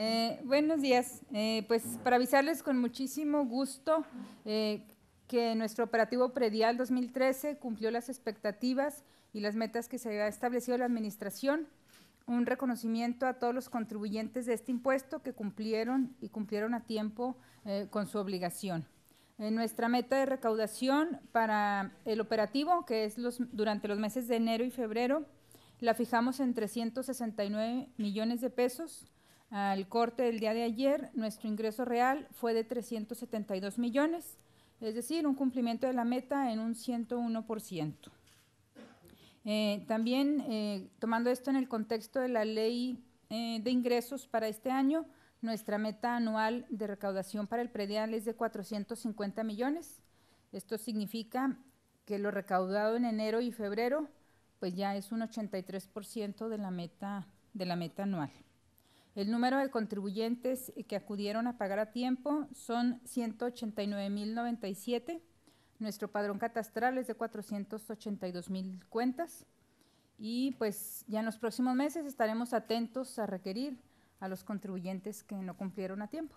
Eh, buenos días. Eh, pues para avisarles con muchísimo gusto eh, que nuestro operativo predial 2013 cumplió las expectativas y las metas que se ha establecido la Administración. Un reconocimiento a todos los contribuyentes de este impuesto que cumplieron y cumplieron a tiempo con su obligación. En nuestra meta de recaudación para el operativo, que es los, durante los meses de enero y febrero, la fijamos en 369 millones de pesos al corte del día de ayer, nuestro ingreso real fue de 372 millones, es decir, un cumplimiento de la meta en un 101%. Eh, también, eh, tomando esto en el contexto de la ley eh, de ingresos para este año, nuestra meta anual de recaudación para el predial es de 450 millones. Esto significa que lo recaudado en enero y febrero, pues ya es un 83% de la meta, de la meta anual. El número de contribuyentes que acudieron a pagar a tiempo son 189.097. Nuestro padrón catastral es de 482.000 cuentas. Y pues ya en los próximos meses estaremos atentos a requerir a los contribuyentes que no cumplieron a tiempo.